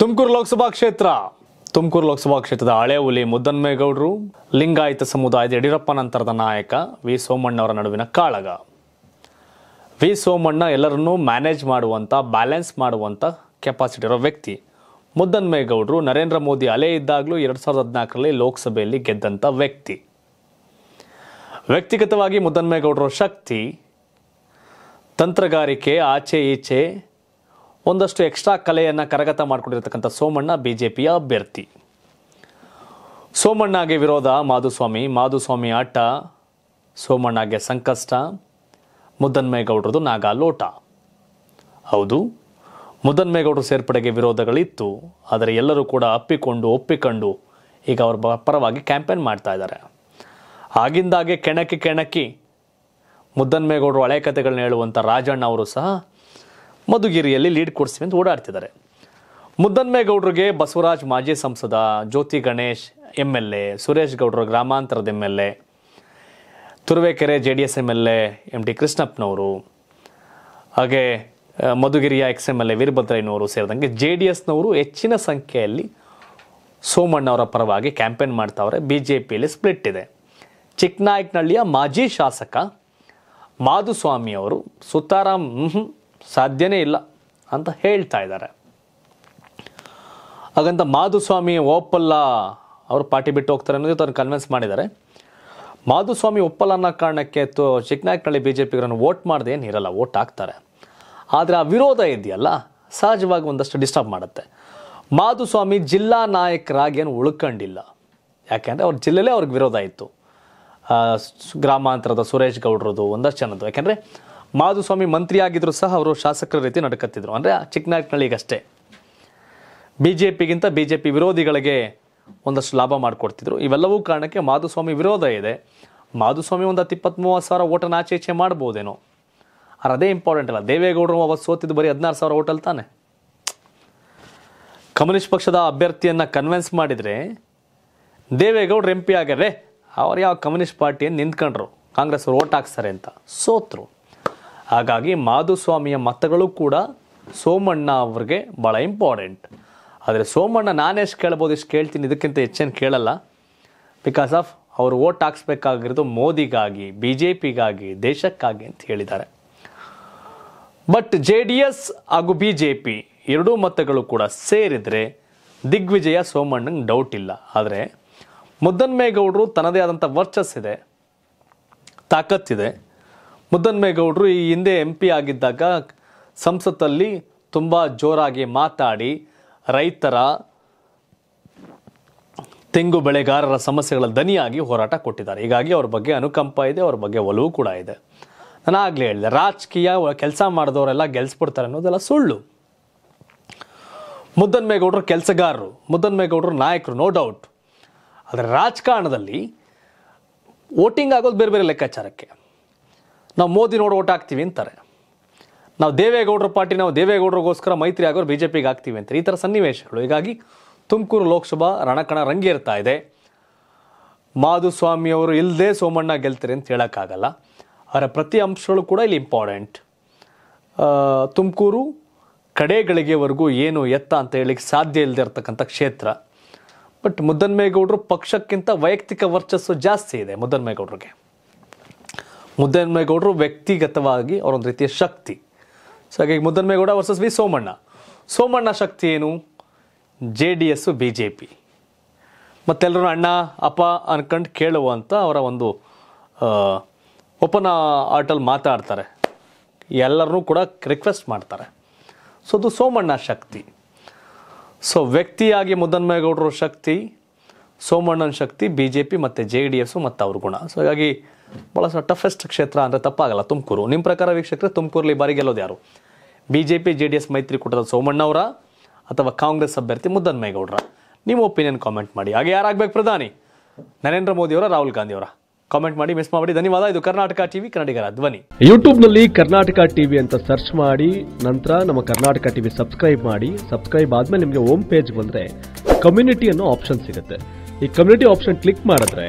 ತುಮಕೂರು ಲೋಕಸಭಾ ಕ್ಷೇತ್ರ ತುಮಕೂರು ಲೋಕಸಭಾ ಕ್ಷೇತ್ರದ ಹಳೆ ಹುಲಿ ಮುದ್ದನ್ಮೇಗೌಡರು ಲಿಂಗಾಯತ ಸಮುದಾಯದ ಯಡಿಯೂರಪ್ಪ ನಂತರದ ನಾಯಕ ವಿ ಸೋಮಣ್ಣವರ ನಡುವಿನ ಕಾಳಗ ವಿ ಸೋಮಣ್ಣ ಎಲ್ಲರನ್ನೂ ಮ್ಯಾನೇಜ್ ಮಾಡುವಂಥ ಬ್ಯಾಲೆನ್ಸ್ ಮಾಡುವಂಥ ಕೆಪಾಸಿಟಿ ಇರೋ ವ್ಯಕ್ತಿ ಮುದ್ದನ್ಮೇಗೌಡರು ನರೇಂದ್ರ ಮೋದಿ ಅಲೆ ಇದ್ದಾಗಲೂ ಎರಡು ಸಾವಿರದ ಹದಿನಾಲ್ಕರಲ್ಲಿ ಲೋಕಸಭೆಯಲ್ಲಿ ಗೆದ್ದಂಥ ವ್ಯಕ್ತಿ ವ್ಯಕ್ತಿಗತವಾಗಿ ಮುದ್ದನ್ಮೇಗೌಡರ ಶಕ್ತಿ ತಂತ್ರಗಾರಿಕೆ ಆಚೆ ಈಚೆ ಒಂದಷ್ಟು ಎಕ್ಸ್ಟ್ರಾ ಕಲೆಯನ್ನು ಕರಗತ ಮಾಡಿಕೊಂಡಿರತಕ್ಕಂಥ ಸೋಮಣ್ಣ ಪಿಯ ಅಭ್ಯರ್ಥಿ ಸೋಮಣ್ಣಗೆ ವಿರೋಧ ಮಾಧುಸ್ವಾಮಿ ಮಾಧುಸ್ವಾಮಿ ಆಟ ಸೋಮಣ್ಣಗೆ ಸಂಕಷ್ಟ ಮುದ್ದನ್ಮೇಗೌಡರದು ನಾಗಾ ಲೋಟ ಹೌದು ಮುದ್ದನ್ಮೇಗೌಡರು ಸೇರ್ಪಡೆಗೆ ವಿರೋಧಗಳಿತ್ತು ಆದರೆ ಎಲ್ಲರೂ ಕೂಡ ಅಪ್ಪಿಕೊಂಡು ಒಪ್ಪಿಕೊಂಡು ಈಗ ಅವರು ಪರವಾಗಿ ಕ್ಯಾಂಪೇನ್ ಮಾಡ್ತಾ ಇದ್ದಾರೆ ಆಗಿಂದಾಗೆ ಕೆಣಕಿ ಕೆಣಕಿ ಮುದ್ದನ್ಮೇಗೌಡರು ಹಳೆ ಕಥೆಗಳನ್ನ ಹೇಳುವಂಥ ರಾಜಣ್ಣ ಅವರು ಸಹ ಮಧುಗಿರಿಯಲ್ಲಿ ಲೀಡ್ ಕೊಡಿಸ್ತೀವಿ ಅಂತ ಓಡಾಡ್ತಿದ್ದಾರೆ ಮುದ್ದನ್ಮೇಗೌಡ್ರಿಗೆ ಬಸವರಾಜ್ ಮಾಜಿ ಸಂಸದ Jyothi Ganesh M L A Suresh ಗೌಡ್ರ ಗ್ರಾಮಾಂತರದ M L A Turuvekere J D S M L A M T ಕೃಷ್ಣಪ್ಪನವರು ಹಾಗೆ ಮಧುಗಿರಿಯ ಎಕ್ಸ್ ಎಮ್ ಎಲ್ ಎ ವೀರಭದ್ರಯ್ಯನವರು ಸೇರಿದಂಗೆ ಜೆ ಡಿ ಎಸ್ನವರು ಹೆಚ್ಚಿನ ಸಂಖ್ಯೆಯಲ್ಲಿ ಸೋಮಣ್ಣವರ ಪರವಾಗಿ ಕ್ಯಾಂಪೇನ್ ಮಾಡ್ತಾವ್ರೆ ಬಿ ಜೆ ಪಿಯಲ್ಲಿ ಸ್ಪ್ಲಿಟ್ ಇದೆ ಚಿಕ್ಕನಾಯಕನಹಳ್ಳಿಯ ಮಾಜಿ ಶಾಸಕ ಮಾಧುಸ್ವಾಮಿ ಅವರು ಸುತಾರಾಮ್ ಸಾಧ್ಯನೇ ಇಲ್ಲ ಅಂತ ಹೇಳ್ತಾ ಇದ್ದಾರೆ ಹಾಗಂತ ಮಾಧುಸ್ವಾಮಿ ಓಪಲ್ಲ ಅವರು ಪಾರ್ಟಿ ಬಿಟ್ಟು ಹೋಗ್ತಾರೆ ಅನ್ನೋದು ತನ್ನ ಕನ್ವಿನ್ಸ್ ಮಾಡಿದ್ದಾರೆ ಮಾಧುಸ್ವಾಮಿ ಒಪ್ಪಲ್ಲ ಅನ್ನೋ ಕಾರಣಕ್ಕೆ ತು ಚಿಕ್ಕನಾಯಕನಹಳ್ಳಿ ಬಿ ಜೆ ಪಿಗರನ್ನು ವೋಟ್ ಮಾಡದೆ ಏನಿರಲ್ಲ ವೋಟ್ ಹಾಕ್ತಾರೆ ಆದರೆ ಆ ವಿರೋಧ ಇದೆಯಲ್ಲ ಸಹಜವಾಗಿ ಒಂದಷ್ಟು ಡಿಸ್ಟರ್ಬ್ ಮಾಡುತ್ತೆ ಮಾಧುಸ್ವಾಮಿ ಜಿಲ್ಲಾ ನಾಯಕರಾಗಿ ಏನು ಉಳ್ಕೊಂಡಿಲ್ಲ ಯಾಕೆಂದರೆ ಅವ್ರ ಜಿಲ್ಲೆಲೇ ಅವ್ರಿಗೆ ವಿರೋಧ ಇತ್ತು ಗ್ರಾಮಾಂತರದ ಸುರೇಶ್ ಗೌಡ್ರದ್ದು ಒಂದಷ್ಟು ಜನದ್ದು ಯಾಕೆಂದರೆ ಮಾಧುಸ್ವಾಮಿ ಮಂತ್ರಿ ಆಗಿದ್ರು ಸಹ ಅವರು ಶಾಸಕರ ರೀತಿ ನಡ್ಕತ್ತಿದ್ರು ಅಂದರೆ ಚಿಕ್ಕನಾಯಕನಹಳ್ಳಿಗಷ್ಟೇ ಬಿ ಜೆ ಪಿಗಿಂತ ಬಿ ಜೆ ಪಿ ವಿರೋಧಿಗಳಿಗೆ ಒಂದಷ್ಟು ಲಾಭ ಮಾಡಿಕೊಡ್ತಿದ್ರು ಇವೆಲ್ಲವೂ ಕಾರಣಕ್ಕೆ ಮಾಧುಸ್ವಾಮಿ ವಿರೋಧ ಇದೆ ಮಾಧುಸ್ವಾಮಿ ಒಂದು ಹತ್ತು ಇಪ್ಪತ್ತ್ ಮೂವತ್ತು ಸಾವಿರ ಓಟನ್ನು ಆಚೆ ಈಚೆ ಮಾಡ್ಬೋದೇನೋ ಆದ್ರೆ ಅದೇ ಇಂಪಾರ್ಟೆಂಟ್ ಅಲ್ಲ ದೇವೇಗೌಡರು ಅವತ್ತು ಸೋತಿದ್ದು ಬರೀ ಹದಿನಾರು ಸಾವಿರ ಓಟಲ್ ತಾನೆ ಕಮ್ಯುನಿಸ್ಟ್ ಪಕ್ಷದ ಅಭ್ಯರ್ಥಿಯನ್ನು ಕನ್ವಿನ್ಸ್ ಮಾಡಿದರೆ ದೇವೇಗೌಡರು ಎಂ ಪಿ ಆಗ್ಯಾರೆ ಅವ್ರು ಯಾವ ಕಮ್ಯುನಿಸ್ಟ್ ಪಾರ್ಟಿಯನ್ನು ನಿಂತ್ಕೊಂಡ್ರು ಕಾಂಗ್ರೆಸ್ ಅವ್ರು ಓಟ್ ಹಾಕ್ಸ್ತಾರೆ ಅಂತ ಸೋತರು ಹಾಗಾಗಿ ಮಾಧುಸ್ವಾಮಿಯ ಮತಗಳು ಕೂಡ ಸೋಮಣ್ಣ ಅವ್ರಿಗೆ ಭಾಳ ಇಂಪಾರ್ಟೆಂಟ್ ಆದರೆ ಸೋಮಣ್ಣ ನಾನೆಷ್ಟು ಕೇಳ್ಬೋದು ಎಷ್ಟು ಕೇಳ್ತೀನಿ ಇದಕ್ಕಿಂತ ಹೆಚ್ಚೇನು ಕೇಳಲ್ಲ ಬಿಕಾಸ್ ಆಫ್ ಅವರು ಓಟ್ ಹಾಕ್ಸ್ಬೇಕಾಗಿರೋದು ಮೋದಿಗಾಗಿ ಬಿ ಜೆ ಪಿಗಾಗಿ ದೇಶಕ್ಕಾಗಿ ಅಂತ ಹೇಳಿದ್ದಾರೆ ಬಟ್ ಜೆ ಡಿ ಎಸ್ ಹಾಗೂ ಬಿ ಜೆ ಪಿ ಎರಡೂ ಮತಗಳು ಕೂಡ ಸೇರಿದರೆ ದಿಗ್ವಿಜಯ ಸೋಮಣ್ಣಂಗೆ ಡೌಟ್ ಇಲ್ಲ ಆದರೆ ಮುದ್ದನ್ಮೇಗೌಡರು ತನ್ನದೇ ಆದಂಥ ವರ್ಚಸ್ಸಿದೆ ತಾಕತ್ತಿದೆ ಮುದ್ದನ್ಮೇಗೌಡರು ಈ ಹಿಂದೆ ಎಂ ಪಿ ಆಗಿದ್ದಾಗ ಸಂಸತ್ತಲ್ಲಿ ತುಂಬ ಜೋರಾಗಿ ಮಾತಾಡಿ ರೈತರ ತೆಂಗು ಬೆಳೆಗಾರರ ಸಮಸ್ಯೆಗಳ ದನಿಯಾಗಿ ಹೋರಾಟ ಕೊಟ್ಟಿದ್ದಾರೆ ಹೀಗಾಗಿ ಅವ್ರ ಬಗ್ಗೆ ಅನುಕಂಪ ಇದೆ ಅವ್ರ ಬಗ್ಗೆ ಒಲವು ಕೂಡ ಇದೆ ನಾನು ಆಗಲೇ ಹೇಳಿದೆ ರಾಜಕೀಯ ಕೆಲಸ ಮಾಡಿದವರೆಲ್ಲ ಗೆಲ್ಸ್ಬಿಡ್ತಾರೆ ಅನ್ನೋದೆಲ್ಲ ಸುಳ್ಳು ಮುದ್ದನ್ಮೇಗೌಡರು ಕೆಲಸಗಾರರು ಮುದ್ದನ್ಮೇಗೌಡರು ನಾಯಕರು ನೋ ಡೌಟ್ ಆದರೆ ರಾಜಕಾರಣದಲ್ಲಿ ವೋಟಿಂಗ್ ಆಗೋದು ಬೇರೆ ಬೇರೆ ಲೆಕ್ಕಾಚಾರಕ್ಕೆ ನಾವು ಮೋದಿ ನೋಡಿ ಓಟ್ ಹಾಕ್ತೀವಿ ಅಂತಾರೆ ನಾವು ದೇವೇಗೌಡರ ಪಾರ್ಟಿ ನಾವು ದೇವೇಗೌಡರಿಗೋಸ್ಕರ ಮೈತ್ರಿ ಆಗೋರು ಬಿ ಜೆ ಪಿಗೆ ಹಾಕ್ತೀವಿ ಅಂತಾರೆ ಈ ಥರ ಸನ್ನಿವೇಶಗಳು ಹೀಗಾಗಿ ತುಮಕೂರು ಲೋಕಸಭಾ ರಣಕಣ ರಂಗೇರ್ತಾ ಇದೆ ಮಾಧುಸ್ವಾಮಿಯವರು ಇಲ್ಲದೆ ಸೋಮಣ್ಣ ಗೆಲ್ತಾರೆ ಅಂತ ಹೇಳೋಕ್ಕಾಗಲ್ಲ ಅವರ ಪ್ರತಿ ಅಂಶಗಳು ಕೂಡ ಇಲ್ಲಿ ಇಂಪಾರ್ಟೆಂಟ್ ತುಮಕೂರು ಕಡೆ ಏನು ಎತ್ತ ಅಂತ ಹೇಳಿಕ್ಕೆ ಸಾಧ್ಯ ಇಲ್ಲದೆ ಇರತಕ್ಕಂಥ ಕ್ಷೇತ್ರ ಬಟ್ ಮುದ್ದನ್ಮೇಗೌಡರು ಪಕ್ಷಕ್ಕಿಂತ ವೈಯಕ್ತಿಕ ವರ್ಚಸ್ಸು ಜಾಸ್ತಿ ಇದೆ ಮುದ್ದನ್ಮೇಗೌಡರಿಗೆ ಮುದ್ದನ್ಮೇಗೌಡರು ವ್ಯಕ್ತಿಗತವಾಗಿ ಅವರೊಂದು ರೀತಿಯ ಶಕ್ತಿ ಸೊ ಹಾಗಾಗಿ ಮುದ್ದನ್ಮೇಗೌಡ ವರ್ಸಸ್ ವಿ ಸೋಮಣ್ಣ ಸೋಮಣ್ಣ ಶಕ್ತಿ ಏನು J D S B J P ಮತ್ತೆಲ್ಲರೂ ಅಣ್ಣ ಅಪ್ಪ ಅನ್ಕಂಡು ಕೇಳುವಂಥ ಅವರ ಒಂದು ಓಪನ್ ಆರ್ಟಲ್ಲಿ ಮಾತಾಡ್ತಾರೆ ಎಲ್ಲರನ್ನೂ ಕೂಡ ರಿಕ್ವೆಸ್ಟ್ ಮಾಡ್ತಾರೆ ಸೊ ಅದು ಸೋಮಣ್ಣ ಶಕ್ತಿ ಸೊ ವ್ಯಕ್ತಿಯಾಗಿ ಮುದ್ದನ್ಮೇಗೌಡರ ಶಕ್ತಿ ಸೋಮಣ್ಣನ ಶಕ್ತಿ ಬಿ ಜೆ ಪಿ ಮತ್ತು ಜೆ ಡಿ ಎಸ್ಸು ಮತ್ತು ಅವ್ರ ಗುಣ ಸೊ ಹಾಗಾಗಿ ಭಾಳ ಟಫೆಸ್ಟ್ ಕ್ಷೇತ್ರ ಅಂದರೆ ತಪ್ಪಾಗಲ್ಲ ತುಮಕೂರು ನಿಮ್ಮ ಪ್ರಕಾರ ವೀಕ್ಷಕರೇ ತುಮಕೂರಲ್ಲಿ ಬಾರಿ ಗೆಲ್ಲೋದು ಯಾರು B J P J D S ಮೈತ್ರಿಕೂಟದ ಸೋಮಣ್ಣವರ ಅಥವಾ ಕಾಂಗ್ರೆಸ್ ಅಭ್ಯರ್ಥಿ ಮುದ್ದನ್ಮೇಗೌಡರ ನಿಮ್ಮ ಒಪಿನಿಯನ್ ಕಾಮೆಂಟ್ ಮಾಡಿ ಹಾಗೆ ಯಾರಾಗಬೇಕು ಪ್ರಧಾನಿ ನರೇಂದ್ರ ಮೋದಿಯವರ ರಾಹುಲ್ ಗಾಂಧಿಯವರ ಕಾಮೆಂಟ್ ಮಾಡಿ ಮಿಸ್ ಮಾಡಿ ಧನ್ಯವಾದ ಇದು ಕರ್ನಾಟಕ ಟಿವಿ ಕನ್ನಡಿಗರ ಧ್ವನಿ ಯೂಟ್ಯೂಬ್ನಲ್ಲಿ ಕರ್ನಾಟಕ ಟಿವಿ ಅಂತ ಸರ್ಚ್ ಮಾಡಿ ನಂತರ ನಮ್ಮ ಕರ್ನಾಟಕ ಟಿವಿ ಸಬ್ಸ್ಕ್ರೈಬ್ ಮಾಡಿ ಸಬ್ಸ್ಕ್ರೈಬ್ ಆದಮೇಲೆ ನಿಮಗೆ ಓಮ್ ಪೇಜ್ ಬಂದರೆ ಕಮ್ಯುನಿಟಿ ಅನ್ನೋ ಆಪ್ಷನ್ ಸಿಗುತ್ತೆ ಈ ಕಮ್ಯುನಿಟಿ ಆಪ್ಷನ್ ಕ್ಲಿಕ್ ಮಾಡಿದ್ರೆ